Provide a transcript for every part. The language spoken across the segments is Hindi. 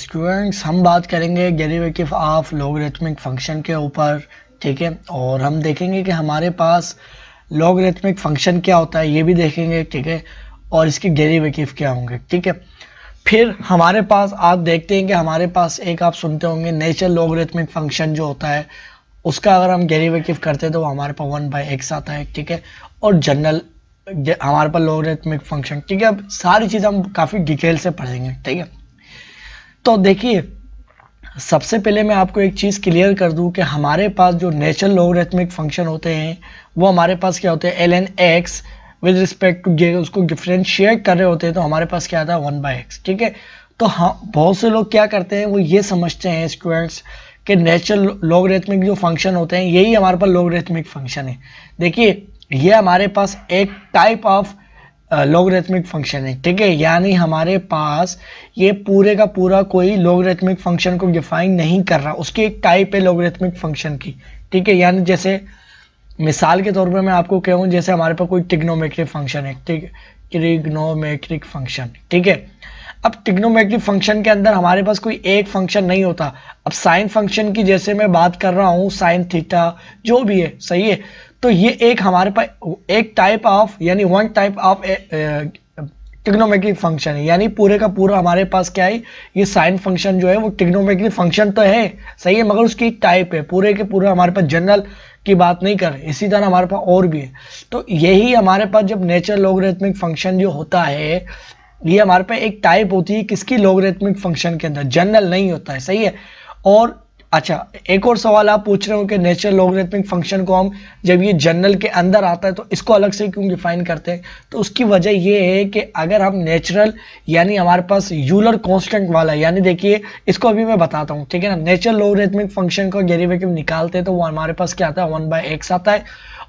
स्टूडेंट्स हम बात करेंगे डेरिवेटिव ऑफ लॉगरिथमिक फंक्शन के ऊपर ठीक है और हम देखेंगे कि हमारे पास लॉगरिथमिक फंक्शन क्या होता है ये भी देखेंगे ठीक है और इसके डेरिवेटिव क्या होंगे ठीक है फिर हमारे पास आप देखते हैं कि हमारे पास एक आप सुनते होंगे नेचुरल लॉगरिथमिक फंक्शन जो होता है उसका अगर हम डेरिवेटिव करते हैं तो हमारे पास वन बाई एक्स आता है ठीक है और जनरल हमारे पास लॉगरिथमिक फंक्शन ठीक है अब सारी चीज़ हम काफ़ी डिटेल से पढ़ेंगे ठीक है तो देखिए सबसे पहले मैं आपको एक चीज़ क्लियर कर दूं कि हमारे पास जो नेचुरल लोगरेथमिक फंक्शन होते हैं वो हमारे पास क्या होते हैं L N X with respect to उसको डिफ्रेंशिएट कर रहे होते हैं तो हमारे पास क्या आता है वन बाई एक्स ठीक है तो हाँ बहुत से लोग क्या करते हैं वो ये समझते हैं स्टूडेंट्स के नेचुरल लोगरेथमिक जो फंक्शन होते हैं यही हमारे पास लोगरेथमिक फंक्शन है देखिए ये हमारे पास एक टाइप ऑफ लॉगरेथमिक फंक्शन है ठीक है यानी हमारे पास ये पूरे का पूरा कोई लॉगरेथमिक फंक्शन को डिफाइन नहीं कर रहा उसकी एक टाइप है लॉगरेथमिक फंक्शन की ठीक है यानी जैसे मिसाल के तौर पर मैं आपको कहूँ जैसे हमारे पास कोई टिग्नोमेट्रिक फंक्शन है ठीक है ट्रिग्नोमेट्रिक फंक्शन ठीक है अब टिग्नोमेट्री फंक्शन के अंदर हमारे पास कोई एक फंक्शन नहीं होता अब साइन फंक्शन की जैसे मैं बात कर रहा हूँ साइन थीटा जो भी है सही है तो ये एक हमारे पास एक टाइप ऑफ यानी one type of trigonometric function है यानी पूरे का पूरा हमारे पास क्या है ये साइन फंक्शन जो है वो टिग्नोमेट्रिक फंक्शन तो है सही है मगर उसकी टाइप है पूरे के पूरे हमारे पास जनरल की बात नहीं कर इसी तरह हमारे पास और भी है तो यही हमारे पास जब नेचर लोग फंक्शन जो होता है ये हमारे पे एक टाइप होती है किसकी लोगरेथमिक फंक्शन के अंदर जनरल नहीं होता है सही है और अच्छा एक और सवाल आप पूछ रहे हो कि नेचुरल लॉगरिथमिक फंक्शन को हम जब ये जनरल के अंदर आता है तो इसको अलग से क्यों डिफाइन करते हैं तो उसकी वजह ये है कि अगर हम नेचुरल यानी हमारे पास यूलर कांस्टेंट वाला यानी देखिए इसको अभी मैं बताता हूँ ठीक है ना नेचुरल लॉगरिथमिक फंक्शन का गेरीवेटिव निकालते हैं तो वो हमारे पास क्या आता है वन बाय एक्स आता है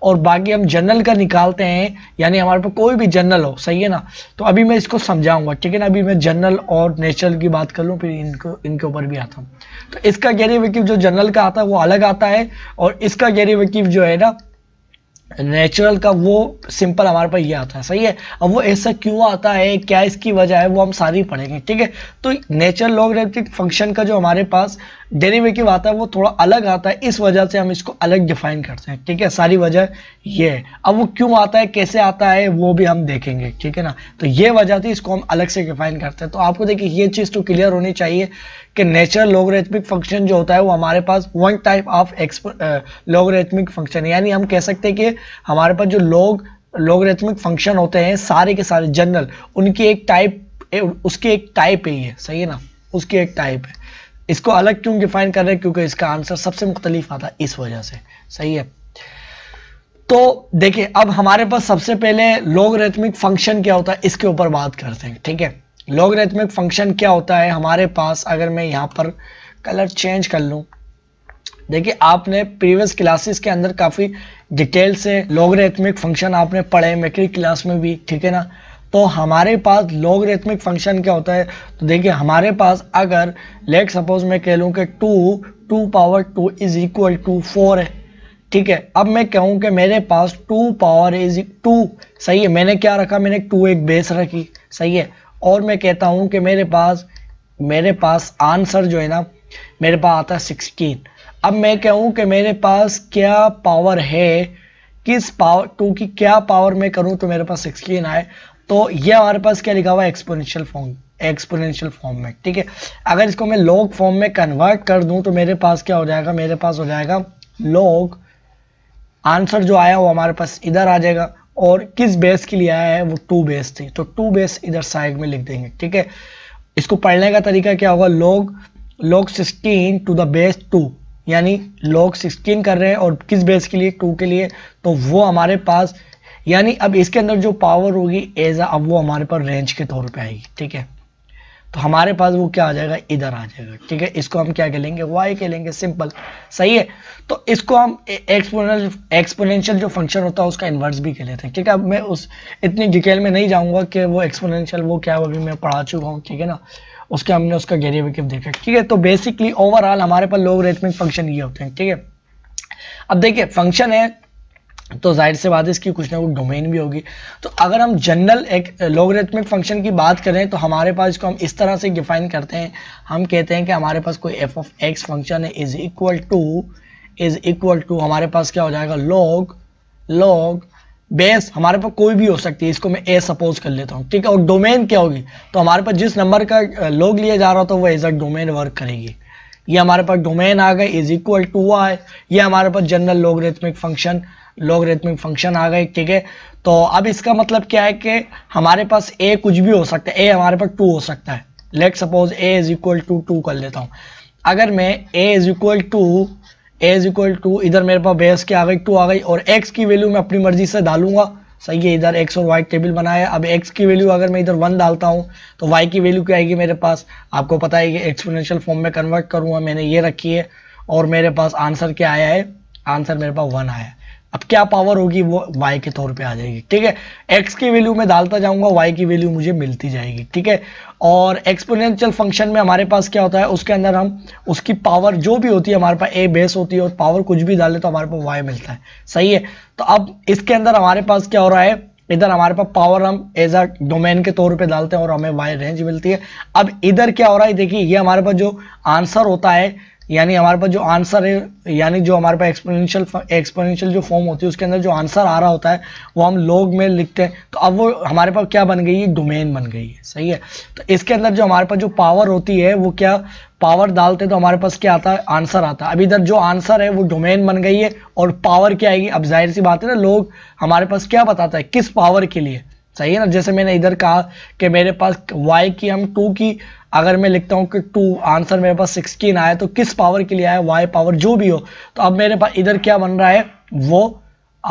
और बाकी हम जनरल का निकालते हैं यानी हमारे पास कोई भी जनरल हो सही है ना तो अभी मैं इसको समझाऊंगा ठीक है ना अभी मैं जनरल और नेचुरल की बात कर लूँ फिर इनको इनके ऊपर भी आता हूँ तो इसका गेरीवेटिव डेरिवेटिव जो जनरल का आता है वो अलग आता है और इसका डेरिवेटिव जो है ना नेचुरल का वो सिंपल हमारे पास ये आता है सही है अब वो ऐसा क्यों आता है क्या इसकी वजह है वो हम सारी पढ़ेंगे ठीक है तो नेचुरल लॉगरेटिक फंक्शन का जो हमारे पास डेरिवेटिव आता है वो थोड़ा अलग आता है इस वजह से हम इसको अलग डिफाइन करते हैं ठीक है सारी वजह ये है अब वो क्यों आता है कैसे आता है वो भी हम देखेंगे ठीक है ना तो ये वजह थी इसको हम अलग से डिफाइन करते हैं तो आपको देखिए ये चीज़ तो क्लियर होनी चाहिए कि नेचुरल लॉगरिथमिक फंक्शन जो होता है वो हमारे पास one type of logarithmic function यानी हम कह सकते हैं कि हमारे पास जो लोग लॉगरिथमिक फंक्शन होते हैं सारे के सारे जनरल उनकी एक टाइप उसकी एक टाइप ही है सही है ना उसकी एक टाइप है इसको अलग क्यों डिफाइन कर रहे हैं क्योंकि इसका आंसर सबसे मुख्तलिफ आता है इस वजह से सही है तो देखिए अब हमारे पास सबसे पहले लॉगरिथमिक फंक्शन क्या होता है इसके ऊपर बात करते हैं ठीक है लॉगरेथमिक फंक्शन क्या होता है हमारे पास अगर मैं यहाँ पर कलर चेंज कर लूँ देखिए आपने प्रीवियस क्लासेस के अंदर काफ़ी डिटेल से लॉगरेथमिक फंक्शन आपने पढ़े मेट्रिक क्लास में भी ठीक है ना तो हमारे पास लॉगरेथमिक फंक्शन क्या होता है तो देखिए हमारे पास अगर लेट सपोज मैं कह लूँ कि two to power two is equal to four है ठीक है अब मैं कहूँ कि मेरे पास टू पावर इज टू सही है मैंने क्या रखा मैंने टू एक बेस रखी सही है और मैं कहता हूँ कि मेरे पास मेरे पास आंसर जो है ना मेरे पास आता है सिक्सटीन अब मैं कहूँ कि मेरे पास क्या पावर है किस पावर क्योंकि क्या पावर मैं करूँ तो मेरे पास सिक्सटीन आए तो ये हमारे पास क्या लिखा हुआ है एक्सपोनेंशियल फॉर्म एक्सपोनेंशियल फॉर्म में ठीक है अगर इसको मैं लॉग फॉर्म में कन्वर्ट कर दूं तो मेरे पास क्या हो जाएगा मेरे पास हो जाएगा लॉग आंसर जो आया वो हमारे पास इधर आ जाएगा और किस बेस के लिए आया है वो टू बेस थी तो टू बेस इधर साइड में लिख देंगे ठीक है इसको पढ़ने का तरीका क्या होगा log log sixteen to the base two यानी लॉग सिक्सटीन कर रहे हैं और किस बेस के लिए टू के लिए तो वो हमारे पास यानी अब इसके अंदर जो पावर होगी एज अब वो हमारे पास रेंज के तौर पर आएगी ठीक है तो हमारे पास वो क्या आ जाएगा इधर आ जाएगा ठीक है इसको हम क्या कह लेंगे वाई कह लेंगे सिंपल सही है तो इसको हम एक्सपोनल एक्सपोनेंशियल जो फंक्शन होता है उसका इन्वर्स भी कह लेते हैं ठीक है अब मैं उस इतनी डिटेल में नहीं जाऊँगा कि वो एक्सपोनेंशियल वो क्या है अभी मैं पढ़ा चुका हूँ ठीक है ना उसके हमने उसका डेरिवेटिव देखा ठीक है तो बेसिकली ओवरऑल हमारे पास लोग फंक्शन ये होते हैं ठीक है अब देखिए फंक्शन है तो जाहिर से बात है इसकी कुछ ना कुछ डोमेन भी होगी तो अगर हम जनरल एक लोगरेथमिक फंक्शन की बात करें तो हमारे पास इसको हम इस तरह से डिफाइन करते हैं हम कहते हैं कि हमारे पास कोई एफ ऑफ एक्स फंक्शन है is equal to is equal to हमारे पास क्या हो जाएगा लॉग लॉग बेस हमारे पास कोई भी हो सकती है इसको मैं ए सपोज कर लेता हूँ ठीक है और डोमेन क्या होगी तो हमारे पास जिस नंबर का लॉग लिया जा रहा था वो एज अ डोमेन वर्क करेगी ये हमारे पास डोमेन आ गए इज इक्वल टू वाई ये हमारे पास general logarithmic function logarithmic function आ गए ठीक है तो अब इसका मतलब क्या है कि हमारे पास ए कुछ भी हो सकता है ए हमारे पास टू हो सकता है let suppose A is equal to two कर लेता हूँ अगर मैं A is equal to A is equal to इधर मेरे पास बेस की आ गई टू आ गई और एक्स की वैल्यू मैं अपनी मर्जी से डालूंगा सही है इधर एक्स और वाई टेबल बनाया अब एक्स की वैल्यू अगर मैं इधर वन डालता हूँ तो वाई की वैल्यू क्या आएगी मेरे पास आपको पता है कि एक्सपोनेंशियल फॉर्म में कन्वर्ट करूँगा मैंने ये रखी है और मेरे पास आंसर क्या आया है आंसर मेरे पास वन आया है अब क्या पावर होगी वो वाई के तौर पे आ जाएगी ठीक है एक्स की वैल्यू मैं डालता जाऊंगा वाई की वैल्यू मुझे मिलती जाएगी ठीक है और एक्सपोनेंशियल फंक्शन में हमारे पास क्या होता है उसके अंदर हम उसकी पावर जो भी होती है हमारे पास ए बेस होती है और पावर कुछ भी डाले तो हमारे पास वाई मिलता है सही है तो अब इसके अंदर हमारे पास क्या हो रहा है इधर हमारे पास पावर हम एज अ डोमेन के तौर पे डालते हैं और हमें वाई रेंज मिलती है अब इधर क्या हो रहा है देखिए ये हमारे पास जो आंसर होता है यानी हमारे पास जो आंसर है यानी जो हमारे पास एक्सपोनेंशियल एक्सपोनेंशियल जो फॉर्म होती है उसके अंदर जो आंसर आ रहा होता है वो हम लोग में लिखते हैं तो अब वो हमारे पास क्या बन गई है डोमेन बन गई है सही है तो इसके अंदर जो हमारे पास जो पावर होती है वो क्या पावर डालते तो हमारे पास क्या आता है आंसर आता है अब इधर जो आंसर है वो डोमेन बन गई है और पावर क्या आएगी अब जाहिर सी बात है ना लोग हमारे पास क्या बताता है किस पावर के लिए सही है ना जैसे मैंने इधर कहा कि मेरे पास y की हम टू की अगर मैं लिखता हूँ कि टू आंसर मेरे पास सिक्सटीन आया तो किस पावर के लिए आया वाई पावर जो भी हो तो अब मेरे पास इधर क्या बन रहा है वो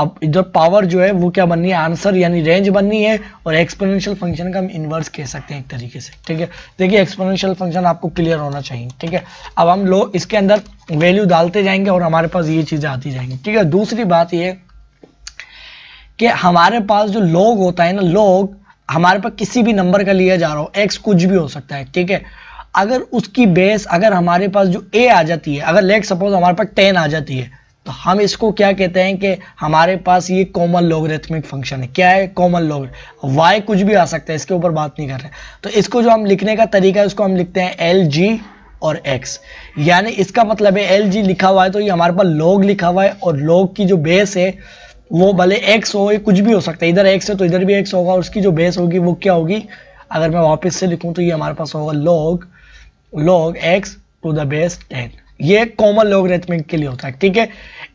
अब इधर पावर जो है वो क्या बननी है आंसर यानी रेंज बननी है और एक्सपोनेंशियल फंक्शन का हम इन्वर्स कह सकते हैं एक तरीके से ठीक है देखिए एक्सपोनेंशियल फंक्शन आपको क्लियर होना चाहिए ठीक है अब हम लोग इसके अंदर वैल्यू डालते जाएंगे और हमारे पास ये चीज़ें आती जाएंगी ठीक है दूसरी बात ये कि हमारे पास जो लोग होता है ना लोग हमारे पास किसी भी नंबर का लिया जा रहा हो एक्स कुछ भी हो सकता है ठीक है अगर उसकी बेस अगर हमारे पास जो ए आ जाती है अगर लेट सपोज हमारे पास टेन आ जाती है तो हम इसको क्या कहते हैं कि हमारे पास ये कॉमन लोगरेथमिक फंक्शन है क्या है कॉमन लोग वाई कुछ भी आ सकता है इसके ऊपर बात नहीं कर रहे तो इसको जो हम लिखने का तरीका है उसको हम लिखते हैं एल जी और एक्स यानी इसका मतलब है एल जी लिखा हुआ है तो ये हमारे पास लॉग लिखा हुआ है और लॉग की जो बेस है वो भले x हो या कुछ भी हो सकता है इधर x है तो इधर भी x होगा उसकी जो बेस होगी वो क्या होगी अगर मैं वापस से लिखूं तो ये हमारे पास होगा log log x to the base 10 ये कॉमन लॉगरेथमिक के लिए होता है ठीक है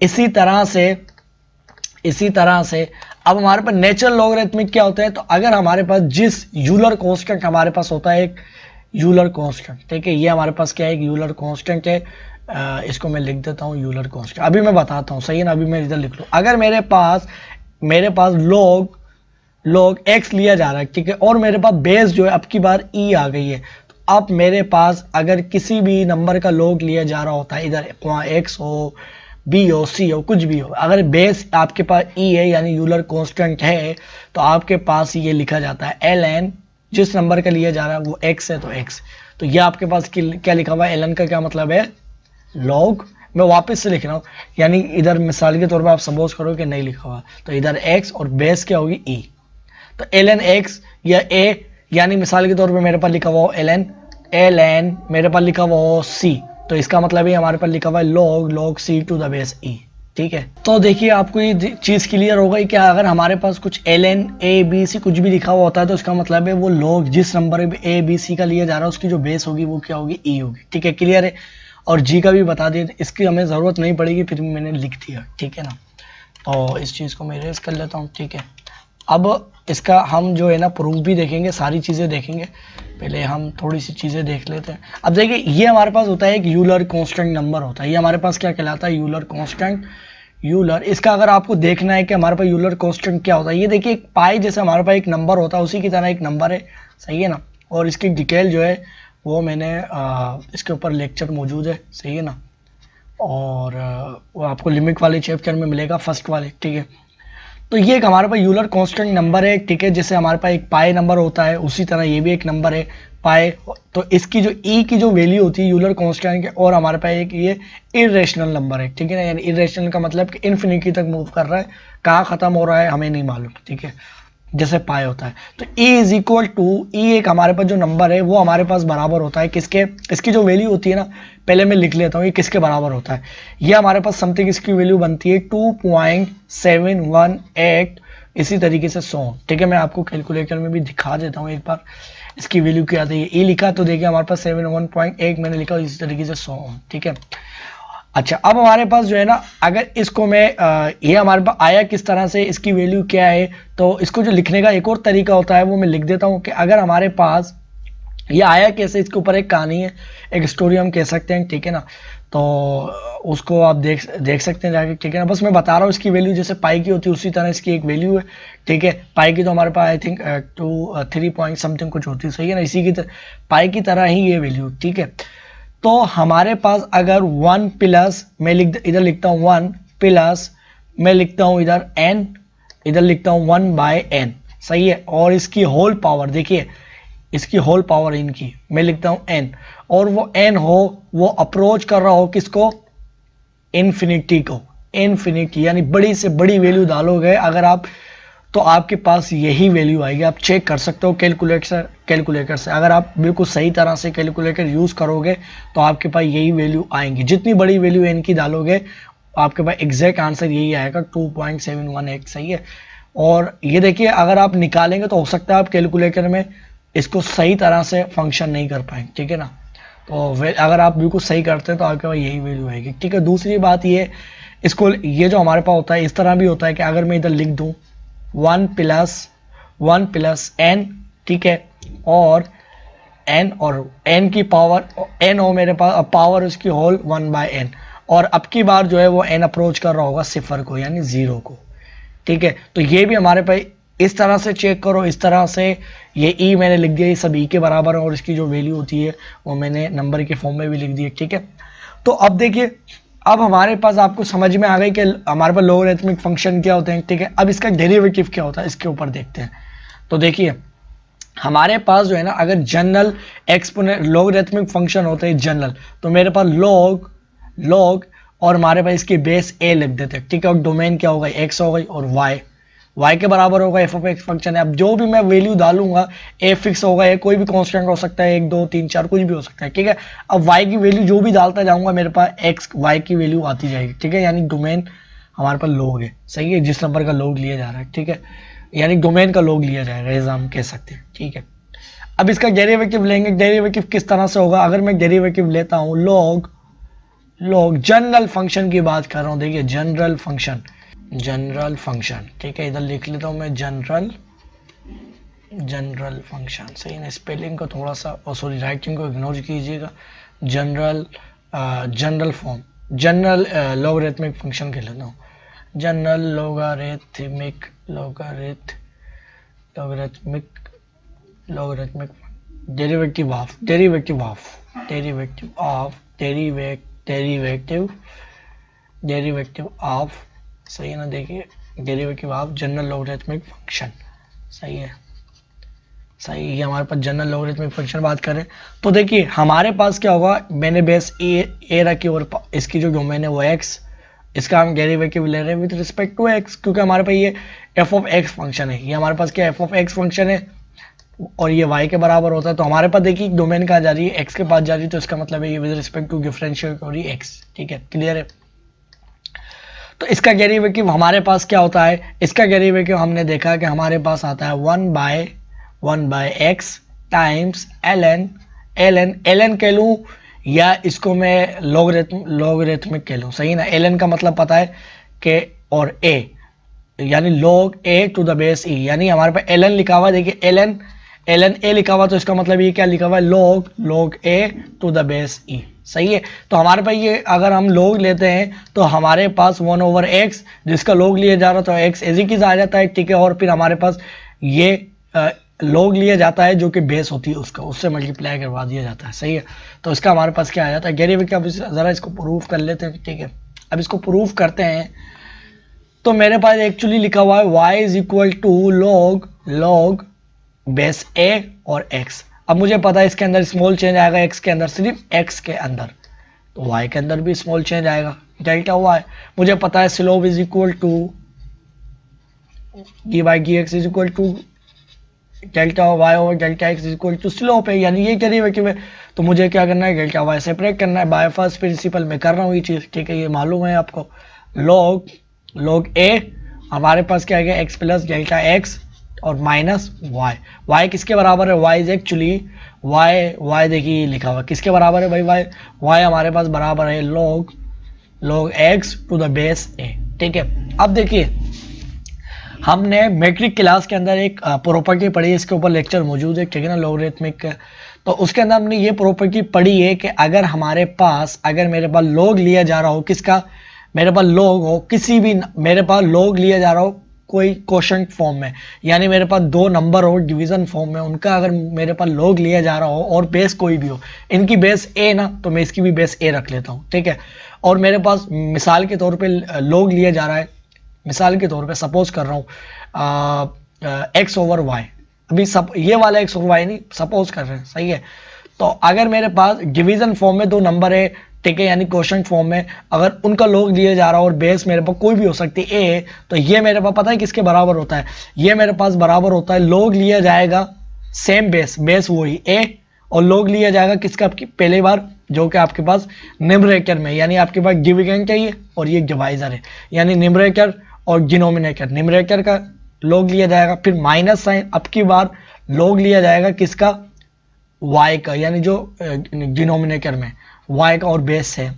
इसी तरह से इसी तरह से अब हमारे पास नेचुरल लॉगरेथमिक क्या होता है तो अगर हमारे पास जिस यूलर कॉन्स्टेंट हमारे पास होता है एक यूलर कॉन्स्टेंट ठीक है ये हमारे पास क्या है यूलर कॉन्स्टेंट है इसको मैं लिख देता हूँ यूलर कॉन्स्टेंट अभी मैं बताता हूँ सही है ना अभी मैं इधर लिख लूँ अगर मेरे पास मेरे पास लोग लोग एक्स लिया जा रहा है ठीक है और मेरे पास बेस जो है अब की बार ई e आ गई है तो अब मेरे पास अगर किसी भी नंबर का लोग लिया जा रहा होता है इधर वहाँ एक्स हो बी हो सी हो कुछ भी हो अगर बेस आपके पास ई e है यानी यूलर कॉन्स्टेंट है तो आपके पास ये लिखा जाता है एल एन जिस नंबर का लिया जा रहा है वो एक्स है तो एक्स तो ये आपके पास क्या लिखा हुआ है एल एन का क्या मतलब है लॉग मैं वापस से लिख रहा हूँ यानी इधर मिसाल के तौर पर आप सपोज करो कि नहीं लिखा हुआ तो इधर एक्स और बेस क्या होगी ई e. तो एल एन एक्स या ए यानी मिसाल के तौर पर मेरे पास लिखा हुआ हो एल एन एल एन मेरे पास लिखा हुआ हो सी तो इसका मतलब ही हमारे पास लिखा हुआ है log log C to the base E ठीक है तो देखिए आपको ये चीज़ क्लियर हो गई कि अगर हमारे पास कुछ L N A B C कुछ भी लिखा हुआ होता है तो इसका मतलब है वो लॉग जिस नंबर ए बी सी का लिया जा रहा है उसकी जो बेस होगी वो क्या होगी ई e होगी ठीक है क्लियर है और जी का भी बता दिए इसकी हमें ज़रूरत नहीं पड़ेगी फिर मैंने लिख दिया ठीक है ना तो इस चीज़ को मैं रेस कर लेता हूँ ठीक है अब इसका हम जो है ना प्रूफ भी देखेंगे सारी चीज़ें देखेंगे पहले हम थोड़ी सी चीज़ें देख लेते हैं अब देखिए ये हमारे पास होता है एक यूलर कॉन्स्टेंट नंबर होता है ये हमारे पास क्या कहलाता है यूलर कॉन्स्टेंट यूलर इसका अगर आपको देखना है कि हमारे पास यूलर कॉन्स्टेंट क्या होता है ये देखिए एक पाई जैसे हमारे पास एक नंबर होता है उसी की तरह एक नंबर है सही है ना और इसकी डिटेल जो है वो मैंने इसके ऊपर लेक्चर मौजूद है सही है ना और वो आपको लिमिट वाले चैप्टर में मिलेगा फर्स्ट वाले ठीक है तो ये एक हमारे पास यूलर कांस्टेंट नंबर है ठीक है जैसे हमारे पास एक पाए नंबर होता है उसी तरह ये भी एक नंबर है पाए तो इसकी जो ई e की जो वैल्यू होती है यूलर कांस्टेंट के और हमारे पास एक ये इरेशनल नंबर है ठीक है ना यानी इरेशनल का मतलब कि इन्फिनिटी तक मूव कर रहा है कहाँ ख़त्म हो रहा है हमें नहीं मालूम ठीक है जैसे पाए होता है तो A is equal to E एक हमारे पास जो नंबर है वो हमारे पास बराबर होता है किसके इसकी जो वैल्यू होती है ना पहले मैं लिख लेता हूँ ये किसके बराबर होता है ये हमारे पास समथिंग इसकी वैल्यू बनती है two point seven one eight इसी तरीके से सौ ठीक है मैं आपको कैलकुलेटर में भी दिखा देता हूँ एक बार इसकी वैल्यू क्या आती है ए लिखा तो देखिए हमारे पास सेवन वन पॉइंट एट मैंने लिखा इसी तरीके से सौ ठीक है अच्छा अब हमारे पास जो है ना अगर इसको मैं ये हमारे पास आया किस तरह से इसकी वैल्यू क्या है तो इसको जो लिखने का एक और तरीका होता है वो मैं लिख देता हूँ कि अगर हमारे पास ये आया कैसे इसके ऊपर एक कहानी है एक स्टोरी हम कह सकते हैं ठीक है ना तो उसको आप देख देख सकते हैं जाके ठीक है ना बस मैं बता रहा हूँ इसकी वैल्यू जैसे पाई की होती है उसी तरह इसकी एक वैल्यू है ठीक है पाई की तो हमारे पास I think two three point something कुछ होती है सही है ना इसी की तरह पाई की तरह ही ये वैल्यू ठीक है तो हमारे पास अगर वन प्लस मैं लिख इधर लिखता हूँ वन प्लस मैं लिखता हूँ इधर एन इधर लिखता हूँ वन बाय एन सही है और इसकी होल पावर देखिए इसकी होल पावर इनकी मैं लिखता हूँ एन और वो एन हो वो अप्रोच कर रहा हो किसको इन्फिनिटी को इन्फिनिटी यानी बड़ी से बड़ी वैल्यू डालोगे अगर आप तो आपके पास यही वैल्यू आएगी आप चेक कर सकते हो कैलकुलेटर कैलकुलेटर से अगर आप बिल्कुल सही तरह से कैलकुलेटर यूज़ करोगे तो आपके पास यही वैल्यू आएंगी जितनी बड़ी वैल्यू एन की डालोगे आपके पास एग्जैक्ट आंसर यही आएगा two point seven one X सही है और ये देखिए अगर आप निकालेंगे तो हो सकता है आप कैलकुलेटर में इसको सही तरह से फंक्शन नहीं कर पाएंगे ठीक है ना तो अगर आप बिल्कुल सही करते हैं तो आपके पास यही वैल्यू आएगी ठीक है दूसरी बात ये इसको ये जो हमारे पास होता है इस तरह भी होता है कि अगर मैं इधर लिख दूँ one plus one plus N ठीक है और एन और एन की पावर एन हो मेरे पास पावर उसकी होल वन बाय एन और अब की बार जो है वो एन अप्रोच कर रहा होगा सिफर को यानी ज़ीरो को ठीक है तो ये भी हमारे पास इस तरह से चेक करो इस तरह से ये ई e मैंने लिख दिया ये सब ई e के बराबर है और इसकी जो वैल्यू होती है वो मैंने नंबर के फॉर्म में भी लिख दी है ठीक है तो अब देखिए अब हमारे पास आपको समझ में आ गई कि हमारे पास लोगरिथमिक फंक्शन क्या होते हैं ठीक है अब इसका डेरिवेटिव क्या होता है इसके ऊपर देखते हैं तो देखिए हमारे पास जो है ना अगर जनरल एक्सपोनेंट लोगरिथमिक फंक्शन होते हैं जनरल तो मेरे पास लॉग लॉग और हमारे पास इसकी बेस ए लिख देते हैं ठीक है और डोमेन क्या हो गई एक्स हो गई और वाई y के बराबर होगा एफ ऑफ एक्स फंक्शन है अब जो भी मैं वैल्यू डालूंगा ए फिक्स होगा या कोई भी कॉन्स्टेंट हो सकता है एक दो तीन चार कुछ भी हो सकता है ठीक है अब y की वैल्यू जो भी डालता जाऊंगा मेरे पास x y की वैल्यू आती जाएगी ठीक है यानी डोमेन हमारे पास लोग है सही है जिस नंबर का लोग लिया जा रहा है ठीक है यानी डोमेन का लोग लिया जा रहा है हम कह सकते हैं ठीक है अब इसका डेरिवेटिव लेंगे डेरिवेटिव किस तरह से होगा अगर मैं डेरिवेटिव लेता हूँ लॉग लॉग जनरल फंक्शन की बात कर रहा हूँ देखिए जनरल फंक्शन जनरल फंक्शन ठीक है इधर लिख लेता हूँ मैं जनरल जनरल फंक्शन सही ना स्पेलिंग को थोड़ा सा और सॉरी राइटिंग को इग्नोर कीजिएगा general general form general logarithmic function कह लेता हूँ general logarithmic logarith logarithmic logarithmic derivative of derivative of derivative of derivate derivative derivative of सही है ना देखिए derivative of general logarithmic function सही है सही ये हमारे पास जनरल लॉगरिथमिक फंक्शन बात कर रहे हैं तो देखिए हमारे पास क्या होगा मैंने बेस ए ए रखी और इसकी जो डोमेन है वो एक्स इसका हम डेरिवेटिव ले रहे हैं विद रिस्पेक्ट टू एक्स क्योंकि हमारे पास ये एफ ऑफ एक्स फंक्शन है ये हमारे पास क्या एफ ऑफ एक्स फंक्शन है और ये वाई के बराबर होता है तो हमारे पास देखिए डोमेन कहाँ जा रही है एक्स के पास जा रही है तो इसका मतलब है ये विद रिस्पेक्ट टू डिफरेंशियल हो रही ठीक है क्लियर है तो इसका डेरिवेटिव हमारे पास क्या होता है इसका डेरिवेटिव हमने देखा कि हमारे पास आता है one by one by X times L N L N L N कह लूँ या इसको मैं लोग लॉगरेथमिक कह लूँ सही ना एल एन का मतलब पता है के और ए यानी log A to the base E यानी हमारे पास एल एन लिखा हुआ है देखिए L N L N A लिखा हुआ तो इसका मतलब ये क्या लिखा हुआ है log log A to the base E सही है तो हमारे पास ये अगर हम लोग लेते हैं तो हमारे पास वन ओवर एक्स जिसका लोग लिए जा रहा तो एक्स की आ जाता है ठीक है और फिर हमारे पास ये लोग लिया जाता है जो कि बेस होती है उसका उससे मल्टीप्लाई करवा दिया जाता है सही है तो इसका हमारे पास क्या आ जाता है गरीब क्या ज़रा इसको प्रूफ कर लेते हैं ठीक है अब इसको प्रूफ करते हैं तो मेरे पास एक्चुअली लिखा हुआ है y is equal to log log base A और एक्स अब मुझे पता है इसके अंदर स्मॉल चेंज आएगा एक्स के अंदर सिर्फ एक्स के अंदर तो वाई के अंदर भी स्मॉल चेंज आएगा डेल्टा वाई मुझे पता है slope is equal to D by D X is equal to delta Y और delta X is equal to slope है यानी ये डेरिवेटिव है तो मुझे क्या करना है डेल्टा वाई सेपरेट करना है बाय फर्स्ट प्रिंसिपल में कर रहा हूँ ये चीज़ ठीक है ये मालूम है आपको लॉग लॉग ए हमारे पास क्या है एक्स प्लस डेल्टा एक्स और माइनस वाई वाई किसके बराबर है Y is actually Y Y देखिए लिखा हुआ किसके बराबर है भाई वाई वाई हमारे पास बराबर है log log X to the base A ठीक है अब देखिए हमने मैट्रिक क्लास के अंदर एक प्रॉपर्टी पढ़ी है इसके ऊपर लेक्चर मौजूद है ठीक है ना लॉगरिथमिक तो उसके अंदर हमने ये प्रॉपर्टी पढ़ी है कि अगर हमारे पास अगर मेरे पास लोग लिया जा रहा हो किसका मेरे पास लोग हो किसी भी मेरे पास लोग लिया जा रहा हो कोई क्वेश्चन फॉर्म में यानी मेरे पास दो नंबर हो डिवीज़न फॉर्म में उनका अगर मेरे पास लोग लिया जा रहा हो और बेस कोई भी हो इनकी बेस ए ना तो मैं इसकी भी बेस ए रख लेता हूँ ठीक है और मेरे पास मिसाल के तौर पे लोग लिया जा रहा है मिसाल के तौर पे सपोज कर रहा हूँ एक्स ओवर वाई अभी सब ये वाला एक्स ओवर वाई नहीं सपोज कर रहे हैं सही है तो अगर मेरे पास डिवीज़न फॉर्म में दो नंबर है ठीक है यानी क्वेश्चन फॉर्म में अगर उनका लोग लिया जा रहा हो और बेस मेरे पास कोई भी हो सकती है ए तो ये मेरे पास पता है किसके बराबर होता है ये मेरे पास बराबर होता है लोग लिया जाएगा सेम बेस बेस वही ए और लोग लिया जाएगा किसका आपकी पहली बार जो कि आपके पास निम्रेकर में यानी आपके पास गिविगेंट है और ये डिवाइजर है यानी निम्रेकर और जिनोमिनेटर निम्रेकर का लोग लिया जाएगा फिर माइनस साइन अब की बार लोग लिया जाएगा किसका वाई का यानी जो डिनोमिनेटर में वाई का और बेस है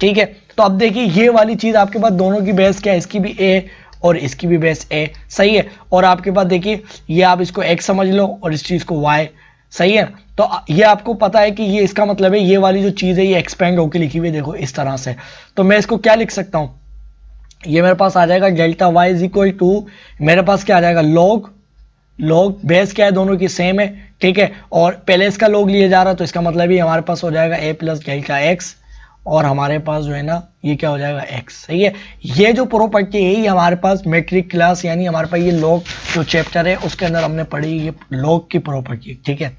ठीक है तो अब देखिए ये वाली चीज़ आपके पास दोनों की बेस क्या है इसकी भी ए और इसकी भी बेस ए सही है और आपके पास देखिए ये आप इसको एक्स समझ लो और इस चीज़ को वाई सही है तो ये आपको पता है कि ये इसका मतलब है ये वाली जो चीज़ है ये एक्सपेंड होकर लिखी हुई देखो इस तरह से तो मैं इसको क्या लिख सकता हूं ये मेरे पास आ जाएगा delta Y is equal to मेरे पास क्या आ जाएगा लॉग लॉग बेस क्या है दोनों की सेम है ठीक है और पहले इसका लॉग लिया जा रहा है तो इसका मतलब ही हमारे पास हो जाएगा ए प्लस डेल्टा एक्स और हमारे पास जो है ना ये क्या हो जाएगा x सही है ये जो प्रॉपर्टी है ये हमारे पास मेट्रिक क्लास यानी हमारे पास ये लॉग जो चैप्टर है उसके अंदर हमने पढ़ी ये लॉग की प्रॉपर्टी ठीक है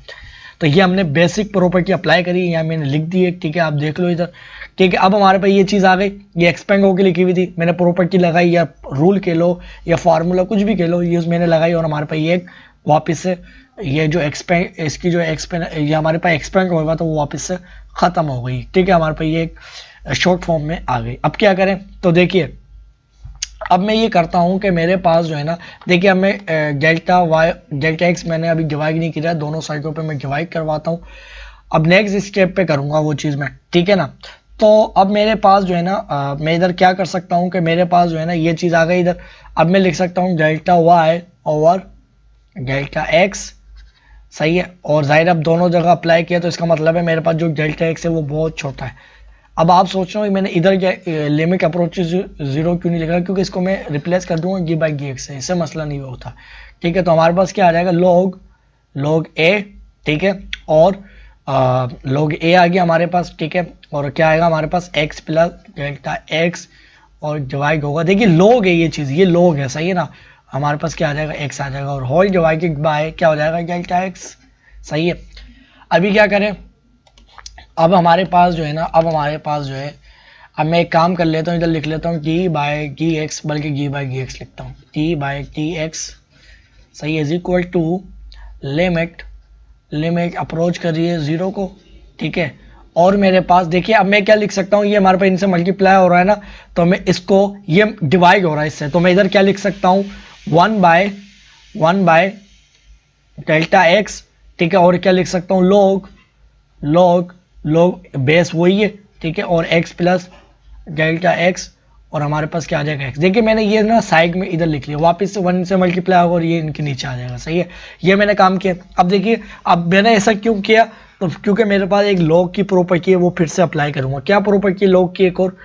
तो ये हमने बेसिक प्रॉपर्टी अप्लाई करी यहाँ मैंने लिख दी है ठीक है आप देख लो इधर ठीक है अब हमारे पास ये चीज़ आ गई ये एक्सपेंड होकर लिखी हुई थी मैंने प्रॉपर्टी लगाई या रूल कह लो या फार्मूला कुछ भी कह लो ये मैंने लगाई और हमारे पास ये एक वापस से ये जो एक्सपेंड इसकी जो एक्सपेंड ये हमारे पास एक्सपेंड होगा तो वो वापस से ख़त्म हो गई ठीक है हमारे पास ये एक शॉर्ट फॉर्म में आ गई अब क्या करें तो देखिए अब मैं ये करता हूँ कि मेरे पास जो है ना देखिए अब मैं डेल्टा वाई डेल्टा एक्स मैंने अभी डिवाइड नहीं किया दोनों साइडों पे मैं डिवाइड करवाता हूँ अब नेक्स्ट स्टेप पे करूँगा वो चीज़ मैं ठीक है ना तो अब मेरे पास जो है ना मैं इधर क्या कर सकता हूँ कि मेरे पास जो है ना ये चीज़ आ गई इधर अब मैं लिख सकता हूँ delta Y over delta X सही है और ज़ाहिर अब दोनों जगह अप्लाई किया तो इसका मतलब है मेरे पास जो डेल्टा एक्स है वो बहुत छोटा है अब आप सोच रहे हो मैंने इधर क्या लिमिट अप्रोच जीरो क्यों नहीं लिखा क्योंकि इसको मैं रिप्लेस कर दूंगा गी बाई गी एक्स है इससे मसला नहीं होता ठीक है तो हमारे पास क्या आ जाएगा लॉग लॉग ए ठीक है और लॉग ए आ गया हमारे पास ठीक है और क्या आएगा हमारे पास एक्स प्लस डेल्टा एक्स और जवाइग होगा देखिए लॉग है ये चीज़ ये लॉग है सही है ना हमारे पास क्या आ जाएगा एक्स आ जाएगा और होल जवाइग बाय क्या हो जाएगा डेल्टा एक्स सही है अभी क्या करें अब हमारे पास जो है ना अब हमारे पास जो है अब मैं एक काम कर लेता हूँ इधर लिख लेता हूँ टी बाय टी एक्स बल्कि जी बाय जी एक्स लिखता हूँ टी बाय टी एक्स सही is equal to limit limit approach करिए ज़ीरो को ठीक है और मेरे पास देखिए अब मैं क्या लिख सकता हूँ ये हमारे पास इनसे मल्टीप्लाई हो रहा है ना तो मैं इसको ये डिवाइड हो रहा है इससे तो मैं इधर क्या लिख सकता हूँ one by one by delta X ठीक है और क्या लिख सकता हूँ लोग लोग लोग बेस वही है ठीक है और एक्स प्लस डेल्टा एक्स और हमारे पास क्या आ जाएगा एक्स देखिए मैंने ये ना साइड में इधर लिख लिया वापस से वन से मल्टीप्लाई होगा और ये इनके नीचे आ जाएगा सही है ये मैंने काम किया अब देखिए अब मैंने ऐसा क्यों किया तो क्योंकि मेरे पास एक लॉग की प्रॉपर्टी है वो फिर से अप्लाई करूँगा क्या प्रॉपर्टी लॉग की एक और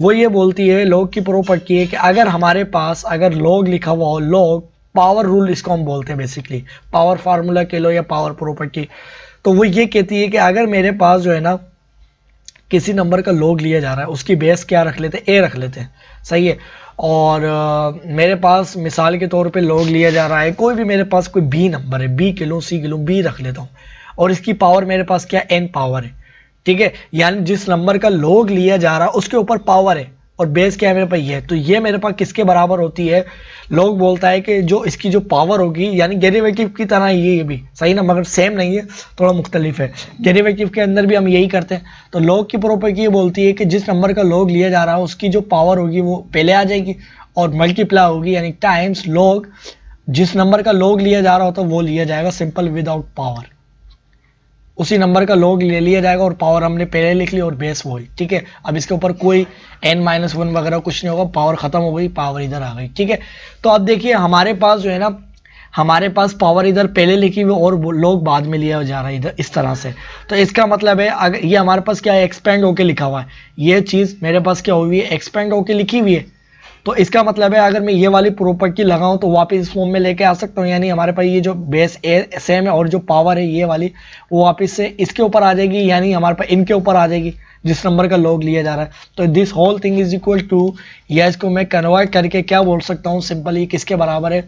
वो ये बोलती है लॉग की प्रॉपर्टी है कि अगर हमारे पास अगर लॉग लिखा हुआ हो लॉग पावर रूल इसको हम बोलते हैं बेसिकली पावर फार्मूला कह लो या पावर प्रॉपर्टी तो वो ये कहती है कि अगर मेरे पास जो है ना किसी नंबर का लोग लिया जा रहा है उसकी बेस क्या रख लेते हैं ए रख लेते हैं सही है और आ, मेरे पास मिसाल के तौर पे लोग लिया जा रहा है कोई भी मेरे पास कोई बी नंबर है बी लूँ सी लूँ बी रख लेता हूँ और इसकी पावर मेरे पास क्या एन पावर है ठीक है यानी जिस नंबर का लोग लिया जा रहा है उसके ऊपर पावर है और बेस कैमरे पर ये है तो ये मेरे पास किसके बराबर होती है लोग बोलता है कि जो इसकी जो पावर होगी यानी गेरीवेटिव की तरह ये ये भी सही ना मगर सेम नहीं है थोड़ा मुख्तलिफ है गेरीवेटिव के अंदर भी हम यही करते हैं तो लोग की प्रॉपर्टी ये बोलती है कि जिस नंबर का लोग लिया जा रहा है उसकी जो पावर होगी वो पहले आ जाएगी और मल्टीप्लाई होगी यानी टाइम्स लोग जिस नंबर का लोग लिया जा रहा होता है वो लिया जाएगा सिंपल विदाउट पावर उसी नंबर का लॉग ले लिया जाएगा और पावर हमने पहले लिख ली और बेस वही ठीक है अब इसके ऊपर कोई एन माइनस वन वगैरह कुछ नहीं होगा पावर खत्म हो गई पावर इधर आ गई ठीक है तो अब देखिए हमारे पास जो है ना हमारे पास पावर इधर पहले लिखी हुई और लोग बाद में लिया जा रहा है इधर इस तरह से तो इसका मतलब है अगर ये हमारे पास क्या है एक्सपेंड होके लिखा हुआ है ये चीज़ मेरे पास क्या हुई है एक्सपेंड होके लिखी हुई है तो इसका मतलब है अगर मैं ये वाली प्रॉपर्टी लगाऊं तो वापस इस फॉर्म में लेके आ सकता हूँ यानी हमारे पास ये जो बेस ए सेम है और जो पावर है ये वाली वो वापस से इसके ऊपर आ जाएगी यानी हमारे पास इनके ऊपर आ जाएगी जिस नंबर का लॉग लिया जा रहा है तो this whole thing is equal to यह इसको मैं कन्वर्ट करके क्या बोल सकता हूँ सिंपल ये किसके बराबर है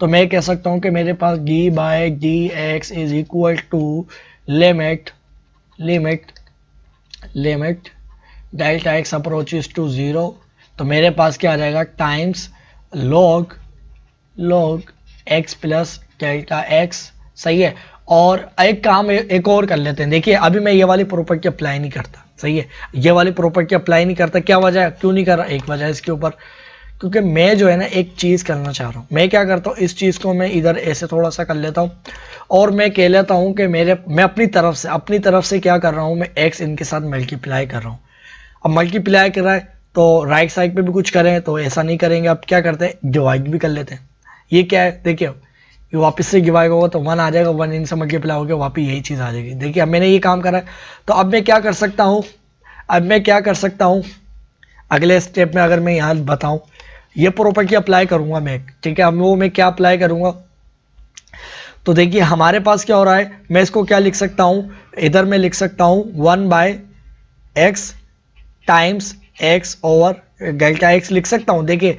तो मैं कह सकता हूँ कि मेरे पास D by D X is equal to limit limit limit delta X approach to zero तो मेरे पास क्या आ जाएगा times log log X plus delta X सही है और एक काम एक और कर लेते हैं देखिए अभी मैं ये वाली प्रॉपर्टी अप्लाई नहीं करता सही है ये वाली प्रॉपर्टी अप्लाई नहीं करता क्या वजह क्यों नहीं कर रहा एक वजह इसके ऊपर क्योंकि मैं जो है ना एक चीज़ करना चाह रहा हूँ मैं क्या करता हूँ इस चीज़ को मैं इधर ऐसे थोड़ा सा कर लेता हूँ और मैं कह लेता हूँ कि मेरे मैं अपनी तरफ से अपनी तरफ से क्या कर रहा हूँ मैं एक्स इनके साथ मल्टीप्लाई कर रहा हूँ अब मल्टीप्लाई कर रहा है तो राइट साइड पे भी कुछ करें तो ऐसा नहीं करेंगे अब क्या करते हैं डिवाइड भी कर लेते हैं ये क्या है देखिए ये वापस से डिवाइड होगा तो वन आ जाएगा वन इन से हो गया वापस यही चीज़ आ जाएगी देखिए अब मैंने ये काम करा है तो अब मैं क्या कर सकता हूँ अब मैं क्या कर सकता हूँ अगले स्टेप में अगर मैं यहाँ बताऊँ ये प्रॉपर्टी अप्लाई करूँगा मैं ठीक है अब वो मैं क्या अप्लाई करूँगा तो देखिए हमारे पास क्या हो रहा है मैं इसको क्या लिख सकता हूँ इधर मैं लिख सकता हूँ one by X times X over delta X लिख सकता हूँ देखिए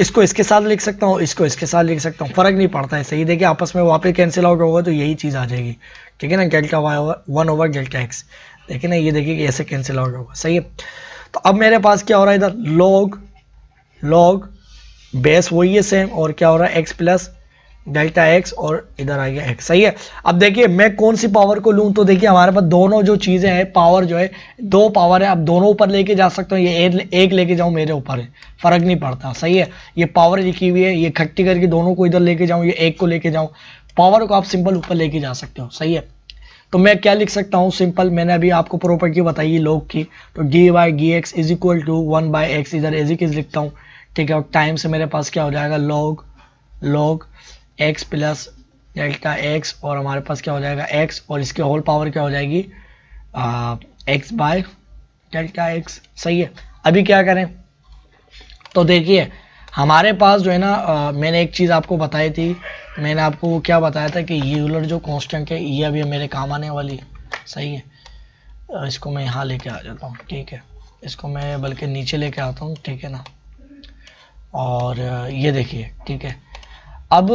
इसको इसके साथ लिख सकता हूँ इसको इसके साथ लिख सकता हूँ फर्क नहीं पड़ता है सही देखिए आपस में वहाँ कैंसिल आउट होगा तो यही चीज़ आ जाएगी ठीक है ना delta Y over one over delta X देखिए ना ये देखिए ऐसे कैंसिल आउट होगा सही है तो अब मेरे पास क्या हो रहा है इधर लॉग लॉग बेस वही है सेम और क्या हो रहा है एक्स प्लस डेल्टा एक्स और इधर आ गया एक्स सही है अब देखिए मैं कौन सी पावर को लूँ तो देखिए हमारे पास दोनों जो चीज़ें हैं पावर जो है दो पावर है आप दोनों ऊपर लेके जा सकते हो ये एक लेके जाऊँ मेरे ऊपर है फर्क नहीं पड़ता सही है ये पावर लिखी हुई है ये इकट्ठी करके दोनों को इधर लेके जाऊँ ये एक को लेके जाऊँ पावर को आप सिंपल ऊपर लेके जा सकते हो सही है तो मैं क्या लिख सकता हूँ सिंपल मैंने अभी आपको प्रॉपर्टी बताई लोग की तो D Y D X is equal to one by X इधर एज इज लिखता हूँ ठीक है और टाइम से मेरे पास क्या हो जाएगा log log X plus delta X और हमारे पास क्या हो जाएगा एक्स और इसके होल पावर क्या हो जाएगी एक्स बाय डेल्टा एक्स सही है अभी क्या करें तो देखिए हमारे पास जो है ना आ, uh, मैंने एक चीज़ आपको बताई थी मैंने आपको क्या बताया था कि यूलर जो कांस्टेंट है ये अभी मेरे काम आने वाली है सही है uh, इसको मैं यहाँ लेके आ जाता हूँ ठीक है इसको मैं बल्कि नीचे लेके आता हूँ ठीक है ना और uh, ये देखिए ठीक है अब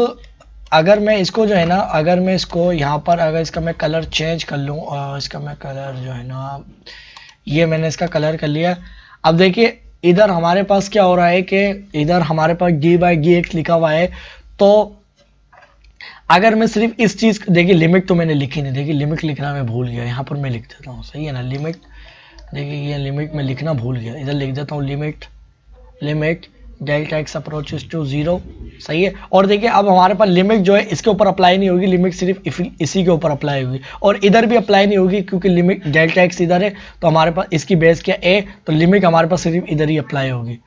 अगर मैं इसको जो है ना अगर मैं इसको यहाँ पर अगर इसका मैं कलर चेंज कर लूँ और इसका मैं कलर जो है ना ये मैंने इसका कलर कर लिया अब देखिए इधर हमारे पास क्या हो रहा है कि इधर हमारे पास डी बाई डी एक्स लिखा हुआ है तो अगर मैं सिर्फ इस चीज़ देखिए लिमिट तो मैंने लिखी नहीं देखिए लिमिट लिखना मैं भूल गया यहाँ पर मैं लिख देता हूँ सही है ना लिमिट देखिए ये लिमिट मैं लिखना भूल गया इधर लिख देता हूँ limit limit delta X approach to zero सही है और देखिए अब हमारे पास लिमिट जो है इसके ऊपर अप्लाई नहीं होगी लिमिट सिर्फ इसी के ऊपर अप्लाई होगी और इधर भी अप्लाई नहीं होगी क्योंकि लिमिट डेल्टा एक्स इधर है तो हमारे पास इसकी बेस क्या ए तो लिमिट हमारे पास सिर्फ इधर ही अप्लाई होगी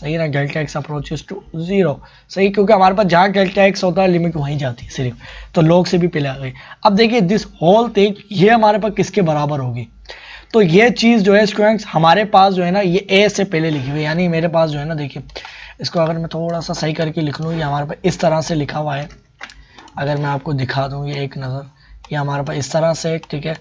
सही है ना delta X approach to zero सही क्योंकि हमारे पास जहाँ डेल्टा एक्स होता है लिमिट वहीं जाती है सिर्फ तो लोग से भी पिला गई अब देखिए दिस होल थिंग ये हमारे पास किसके बराबर होगी तो ये चीज़ जो है स्टूडेंट्स हमारे पास जो है ना ये ए से पहले लिखी हुई है यानी मेरे पास जो है ना देखिए इसको अगर मैं थोड़ा सा सही करके लिख लूँ ये हमारे पास इस तरह से लिखा हुआ है अगर मैं आपको दिखा दूँ ये एक नज़र ये हमारे पास इस तरह से ठीक है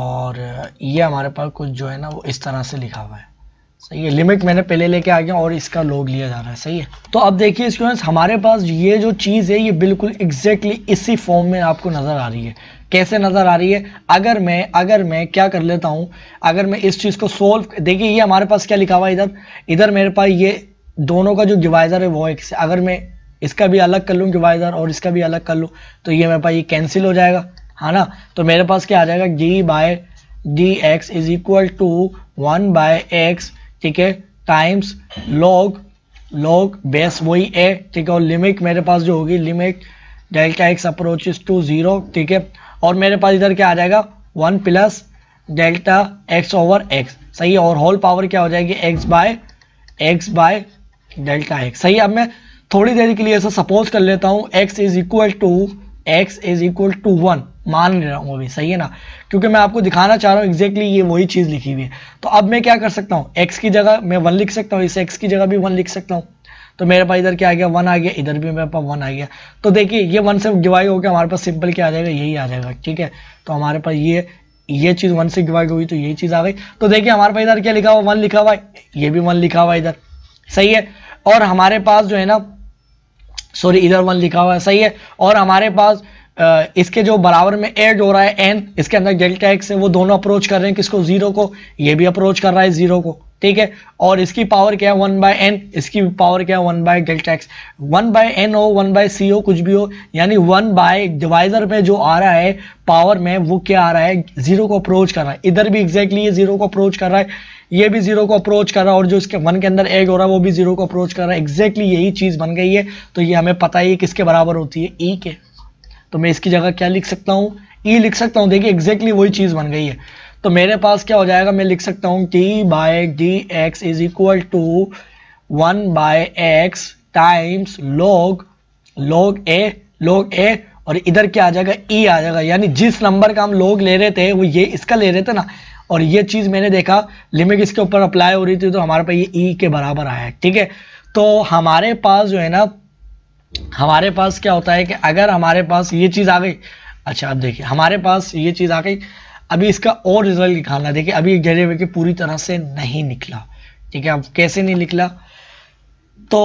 और ये हमारे पास कुछ जो है ना वो इस तरह से लिखा हुआ है सही है लिमिट मैंने पहले लेके आ गया और इसका लोग लिया जा रहा है सही है तो अब देखिए स्टूडेंट्स हमारे पास ये जो चीज़ है ये बिल्कुल एग्जैक्टली इसी फॉर्म में आपको नज़र आ रही है कैसे नज़र आ रही है अगर मैं अगर मैं क्या कर लेता हूँ अगर मैं इस चीज़ को सोल्व देखिए ये हमारे पास क्या लिखा हुआ है इधर इधर मेरे पास ये दोनों का जो डिवाइज़र है वो एक अगर मैं इसका भी अलग कर लूँ डिवाइज़र और इसका भी अलग कर लूँ तो ये मेरे पास ये कैंसिल हो जाएगा है ना तो मेरे पास क्या आ जाएगा G by D X is equal to one by X ठीक है टाइम्स लॉग लॉग बेस वही है ठीक है और लिमिट मेरे पास जो होगी limit delta X approaches to zero ठीक है और मेरे पास इधर क्या आ जाएगा one plus delta X over X सही है और होल पावर क्या हो जाएगी X by X by delta X सही है अब मैं थोड़ी देर के लिए ऐसा सपोज कर लेता हूँ X is equal to X is equal to one मान ले रहा हूँ अभी सही है ना क्योंकि मैं आपको दिखाना चाह रहा हूँ एग्जैक्टली ये वही चीज़ लिखी हुई है तो अब मैं क्या कर सकता हूँ एक्स की जगह मैं वन लिख सकता हूँ इस एक्स की जगह भी वन लिख सकता हूँ तो मेरे पास इधर क्या आ गया वन आ गया इधर भी मेरे पास वन आ गया तो देखिए ये वन से डिवाइड होकर हमारे पास सिंपल क्या आ जाएगा यही आ जाएगा ठीक है तो हमारे पास ये ये चीज़ वन से डिवाइड हुई तो यही चीज़ आ गई तो देखिए हमारे पास इधर क्या लिखा हुआ वन लिखा हुआ है ये भी वन लिखा हुआ इधर सही है और हमारे पास जो है ना सॉरी इधर वन लिखा हुआ है सही है और हमारे पास इसके जो बराबर में एड हो रहा है एन इसके अंदर डेल्टा एक्स है वो दोनों अप्रोच कर रहे हैं किसको जीरो को ये भी अप्रोच कर रहा है जीरो को ठीक है और इसकी पावर क्या है वन बाय एन इसकी पावर क्या है one by delta X one by N हो वन बाय सी हो कुछ भी हो यानी वन बाय डिवाइजर में जो आ रहा है पावर में वो क्या आ रहा है जीरो को अप्रोच कर रहा है इधर भी एग्जैक्टली ये जीरो को अप्रोच कर रहा है ये भी जीरो को अप्रोच कर रहा है और जो इसके वन के अंदर एड हो रहा है वो भी जीरो को अप्रोच कर रहा है एग्जैक्टली यही चीज बन गई है तो ये हमें पता ही किसके बराबर होती है ई e के तो मैं इसकी जगह क्या लिख सकता हूँ ई e लिख सकता हूँ देखिए एग्जैक्टली वही चीज़ बन गई है तो मेरे पास क्या हो जाएगा मैं लिख सकता हूँ T by D X is equal to one by X times log log A log A और इधर क्या आ जाएगा ई e आ जाएगा यानी जिस नंबर का हम लोग ले रहे थे वो ये इसका ले रहे थे ना और ये चीज़ मैंने देखा लिमिट इसके ऊपर अप्लाई हो रही थी तो हमारे पास ये ई e के बराबर आया ठीक है तो हमारे पास जो है ना हमारे पास क्या होता है कि अगर हमारे पास ये चीज़ आ गई अच्छा अब देखिए हमारे पास ये चीज़ आ गई अभी इसका और रिजल्ट निकालना देखिए अभी के पूरी तरह से नहीं निकला ठीक है अब कैसे नहीं निकला तो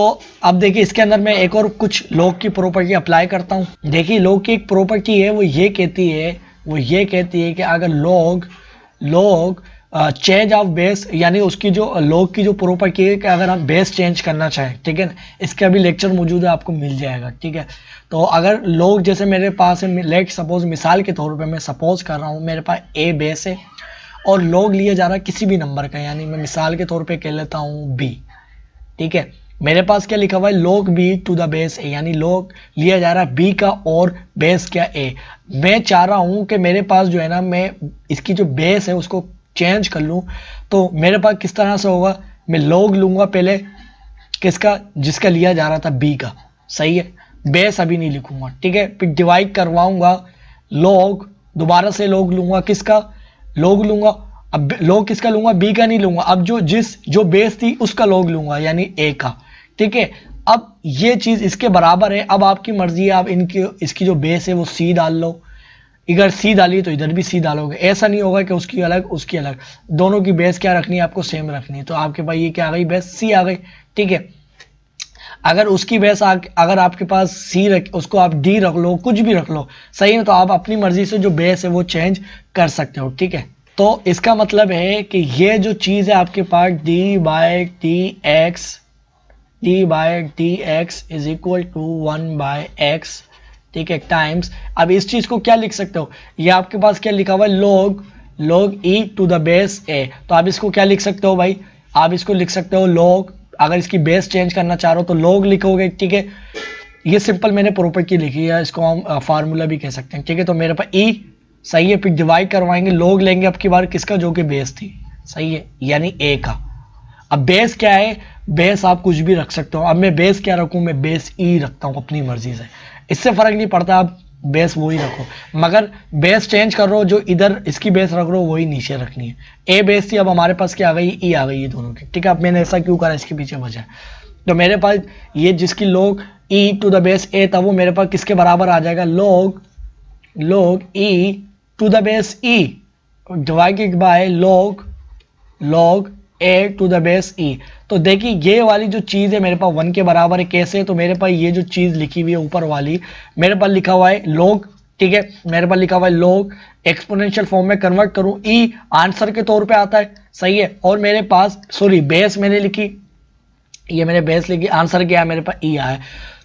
अब देखिए इसके अंदर मैं एक और कुछ लोग की प्रॉपर्टी अप्लाई करता हूँ देखिए लोग की एक प्रॉपर्टी है वो ये कहती है वो ये कहती है कि अगर लोग लोग चेंज ऑफ बेस यानी उसकी जो लॉग की जो प्रॉपर्टी है कि अगर आप बेस चेंज करना चाहें ठीक है ना इसके अभी लेक्चर मौजूद है आपको मिल जाएगा ठीक है तो अगर लॉग जैसे मेरे पास है लेट सपोज मिसाल के तौर पे मैं सपोज कर रहा हूँ मेरे पास ए बेस है और लॉग लिया जा रहा है किसी भी नंबर का यानी मैं मिसाल के तौर पर कह लेता हूँ बी ठीक है मेरे पास क्या लिखा हुआ है log B to the base A यानी लॉग लिया जा रहा है बी का और बेस क्या ए मैं चाह रहा हूँ कि मेरे पास जो है ना मैं इसकी जो बेस है उसको चेंज कर लूँ तो मेरे पास किस तरह से होगा मैं लॉग लूँगा पहले किसका जिसका लिया जा रहा था बी का सही है बेस अभी नहीं लिखूंगा ठीक है फिर डिवाइड करवाऊंगा लॉग दोबारा से लॉग लूँगा किसका लॉग लूँगा अब लॉग किसका लूँगा बी का नहीं लूँगा अब जो जिस जो बेस थी उसका लॉग लूँगा यानी ए का ठीक है अब ये चीज़ इसके बराबर है अब आपकी मर्जी है आप इनकी इसकी जो बेस है वो सी डाल लो अगर सी डाली तो इधर भी सी डालोगे ऐसा नहीं होगा कि उसकी अलग उसकी अलग दोनों की बेस क्या रखनी है आपको सेम रखनी है तो आपके पास ये क्या आ गई बेस सी आ गई ठीक है अगर उसकी बेस आ, अगर आपके पास सी रख उसको आप डी रख लो कुछ भी रख लो सही है तो आप अपनी मर्जी से जो बेस है वो चेंज कर सकते हो ठीक है तो इसका मतलब है कि ये जो चीज़ है आपके पास D by T X D by T X is equal to one by X ठीक है टाइम्स अब इस चीज को क्या लिख सकते हो ये आपके पास क्या लिखा हुआ है log log E to the base A तो आप इसको क्या लिख सकते हो भाई आप इसको लिख सकते हो लोग अगर इसकी बेस चेंज करना चाह रहे हो तो लोग लिखोगे ठीक है ये सिंपल मैंने प्रॉपर्टी लिखी है इसको हम फार्मूला भी कह सकते हैं ठीक है तो मेरे पास ई e, सही है फिर डिवाइड करवाएंगे लोग लेंगे अब बार किसका जो कि बेस थी सही है यानी ए का अब बेस क्या है बेस आप कुछ भी रख सकते हो अब मैं बेस क्या रखूँ मैं बेस ई e रखता हूँ अपनी मर्जी से इससे फ़र्क नहीं पड़ता आप बेस वही रखो मगर बेस चेंज कर रहे हो जो इधर इसकी बेस रख रहे हो वही नीचे रखनी है ए बेस थी अब हमारे पास क्या आ गई ई e आ गई ये दोनों की ठीक है अब मैंने ऐसा क्यों करा इसके पीछे वजह तो मेरे पास ये जिसकी log E to the base A था वो मेरे पास किसके बराबर आ जाएगा log log E to the base E divided by log log A to the base E तो देखिए ये वाली जो चीज़ है मेरे पास वन के बराबर है कैसे तो मेरे पास ये जो चीज़ लिखी हुई है ऊपर वाली मेरे पास लिखा हुआ है लोग ठीक है मेरे पास लिखा हुआ है लोग एक्सपोनेंशियल फॉर्म में कन्वर्ट करूं ई e, आंसर के तौर पे आता है सही है और मेरे पास सॉरी बेस मैंने लिखी ये मैंने बेस लिखी आंसर क्या है मेरे पास ई e आया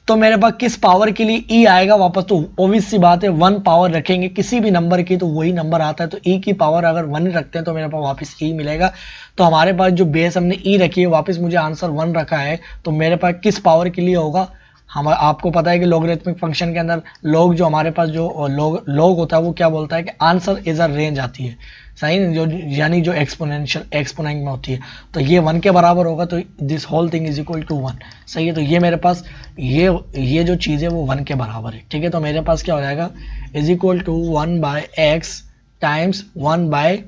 तो मेरे पास किस पावर के लिए ई e आएगा वापस तो ओविस सी बात है वन पावर रखेंगे किसी भी नंबर की तो वही नंबर आता है तो ई e की पावर अगर वन रखते हैं तो मेरे पास वापस ई e मिलेगा तो हमारे पास जो बेस हमने ई रखी है वापस मुझे आंसर वन रखा है तो मेरे पास किस पावर के लिए होगा हम आपको पता है कि लॉगरिथमिक फंक्शन के अंदर लोग जो हमारे पास जो लोग लोग होता है वो क्या बोलता है कि आंसर इज अ रेंज आती है सही जो यानी जो एक्सपोनेंशियल एक्सपोनेंट में होती है तो ये वन के बराबर होगा तो this whole thing is equal to one सही है तो ये मेरे पास ये ये जो चीज़ है वो वन के बराबर है ठीक है तो मेरे पास क्या हो जाएगा is equal to one by X times one by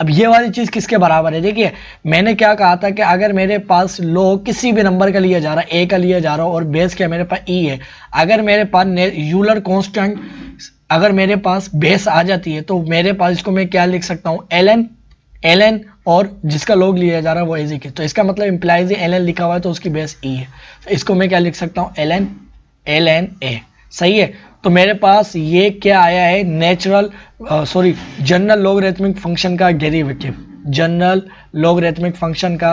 अब ये वाली चीज़ किसके बराबर है देखिए मैंने क्या कहा था कि अगर मेरे पास लो किसी भी नंबर का लिया जा रहा है ए का लिया जा रहा हो और बेस क्या मेरे पास ई e है अगर मेरे पास यूलर कॉन्स्टेंट अगर मेरे पास बेस आ जाती है तो मेरे पास इसको मैं क्या लिख सकता हूँ एल एन एल एन और जिसका लोग लिया जा रहा है वो एजी e के तो इसका मतलब इम्प्लाइज एल एन लिखा हुआ है तो उसकी बेस ई e है तो इसको मैं क्या लिख सकता हूँ L N L N A सही है तो मेरे पास ये क्या आया है natural sorry general logarithmic function का डेरिवेटिव जनरल लॉगरेथमिक फंक्शन का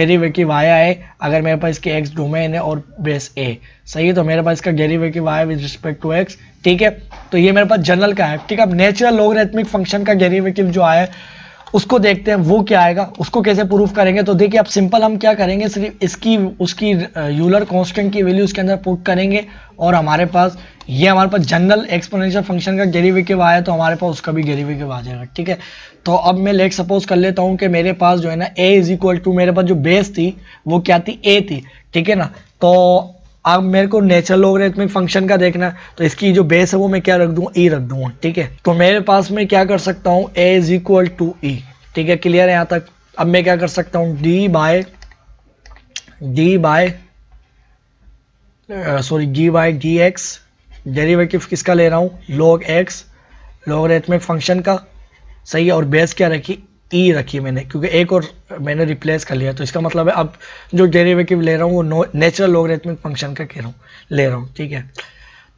डेरिवेटिव आया है अगर मेरे पास इसके एक्स डोमेन है और बेस ए सही है तो मेरे पास इसका डेरिवेटिव आया विद रिस्पेक्ट टू एक्स ठीक है तो ये मेरे पास जनरल का है ठीक है अब नेचुरल लॉगरेथमिक फंक्शन का डेरिवेटिव जो आया है उसको देखते हैं वो क्या आएगा उसको कैसे प्रूफ करेंगे तो देखिए अब सिंपल हम क्या करेंगे सिर्फ इसकी उसकी यूलर कांस्टेंट की वैल्यू उसके अंदर पुट करेंगे और हमारे पास ये हमारे पास जनरल एक्सपोनेंशियल फंक्शन का डेरिवेटिव आया तो हमारे पास उसका भी डेरिवेटिव आ जाएगा ठीक है तो अब मैं लेट सपोज कर लेता हूँ कि मेरे पास जो है ना ए इज इक्वल टू मेरे पास जो बेस थी वो क्या थी ए थी ठीक है ना तो अब मेरे को नेचुरल लॉगरिथमिक फंक्शन का देखना है तो इसकी जो बेस है वो मैं क्या रख दूँ ई e रख दूँ ठीक है तो मेरे पास मैं क्या कर सकता हूँ A is equal to E ठीक है क्लियर है यहाँ तक अब मैं क्या कर सकता हूँ D by D by sorry D by D X derivative किसका ले रहा हूँ लॉग एक्स लॉगरेथमिक फंक्शन का सही है और बेस क्या रखी तीन रखी मैंने क्योंकि एक और मैंने रिप्लेस कर लिया तो इसका मतलब है अब जो डेरिवेटिव ले रहा हूँ वो नेचुरल लॉगरेथमिक फंक्शन का कह रहा हूँ ले रहा हूँ ठीक है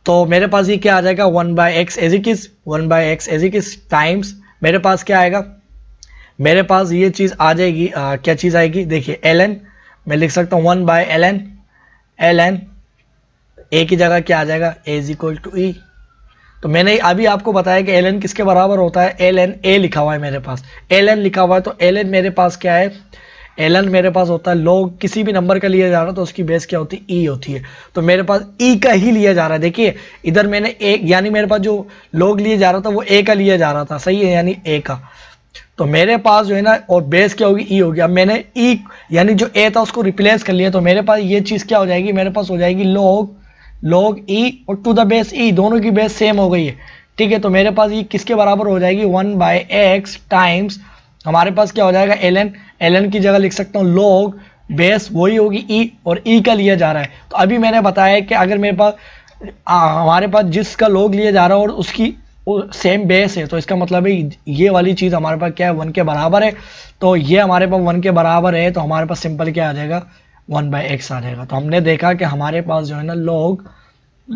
तो मेरे पास ये क्या आ जाएगा one by X as it is one by X as it is times मेरे पास क्या आएगा मेरे पास ये चीज़ आ जाएगी आ, क्या चीज़ आएगी देखिए एल एन मैं लिख सकता हूँ one by L N L N A की जगह क्या आ जाएगा एज इक्वल टू ई तो मैंने अभी आपको बताया कि एल एन किसके बराबर होता है एल एन ए लिखा हुआ है मेरे पास एल एन लिखा हुआ है तो एल एन मेरे पास क्या है एल एन मेरे पास होता है लोग किसी भी नंबर का लिया जा रहा है तो उसकी बेस क्या होती है ई e होती है तो मेरे पास ई e का ही लिया जा रहा है देखिए इधर मैंने ए यानी मेरे पास जो लोग लिए जा रहा था वो ए का लिया जा रहा था सही है यानी ए का तो मेरे पास जो है ना और बेस क्या होगी ई e होगी अब मैंने ई यानी जो ए था उसको रिप्लेस कर लिया तो मेरे पास ये चीज़ क्या हो जाएगी मेरे पास हो जाएगी लोग लॉग ई e और टू द बेस ई दोनों की बेस सेम हो गई है ठीक है तो मेरे पास ये e किसके बराबर हो जाएगी वन बाय एक्स टाइम्स हमारे पास क्या हो जाएगा एल एन एल एन की जगह लिख सकता हूँ लॉग बेस वही होगी ई e, और ई e का लिया जा रहा है तो अभी मैंने बताया कि अगर मेरे पास आ, हमारे पास जिसका लॉग लिया जा रहा है और उसकी सेम बेस है तो इसका मतलब है ये वाली चीज़ हमारे पास क्या है वन के बराबर है तो ये हमारे पास वन के बराबर है तो हमारे पास सिंपल क्या आ जाएगा वन बाई एक्स आ जाएगा तो हमने देखा कि हमारे पास जो है ना लोग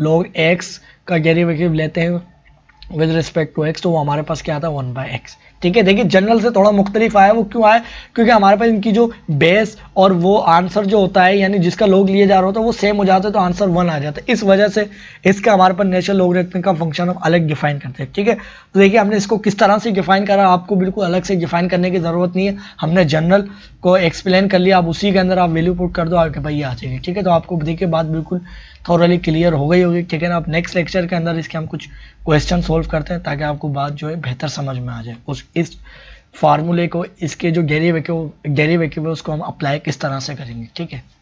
लोग एक्स का डेरिवेटिव लेते हैं विद रिस्पेक्ट टू एक्स तो वो हमारे पास क्या आता है वन बाई एक्स ठीक है देखिए जनरल से थोड़ा मुख्तलिफ आया वो क्यों आया क्योंकि हमारे पास इनकी जो बेस और वो आंसर जो होता है यानी जिसका लोग लिए जा रहा होता है वो सेम हो जाता है तो आंसर वन आ जाता है इस वजह से इसका हमारे पास नेचुरल लोग का फंक्शन हम अलग डिफाइन करते हैं ठीक है तो देखिए हमने इसको किस तरह से डिफाइन करा आपको बिल्कुल अलग से डिफाइन करने की ज़रूरत नहीं है हमने जनरल को एक्सप्लेन कर लिया आप उसी के अंदर आप वैल्यू पुट कर दो आपके भाई आ जाएगी ठीक है तो आपको देखिए बात बिल्कुल थोरली क्लियर हो गई होगी ठीक है ना आप नेक्स्ट लेक्चर के अंदर इसके हम कुछ क्वेश्चन सोल्व करते हैं ताकि आपको बात जो है बेहतर समझ में आ जाए उस इस फार्मूले को इसके जो गहरी वेक्यू गहरी वेक्यू है उसको हम अप्लाई किस तरह से करेंगे ठीक है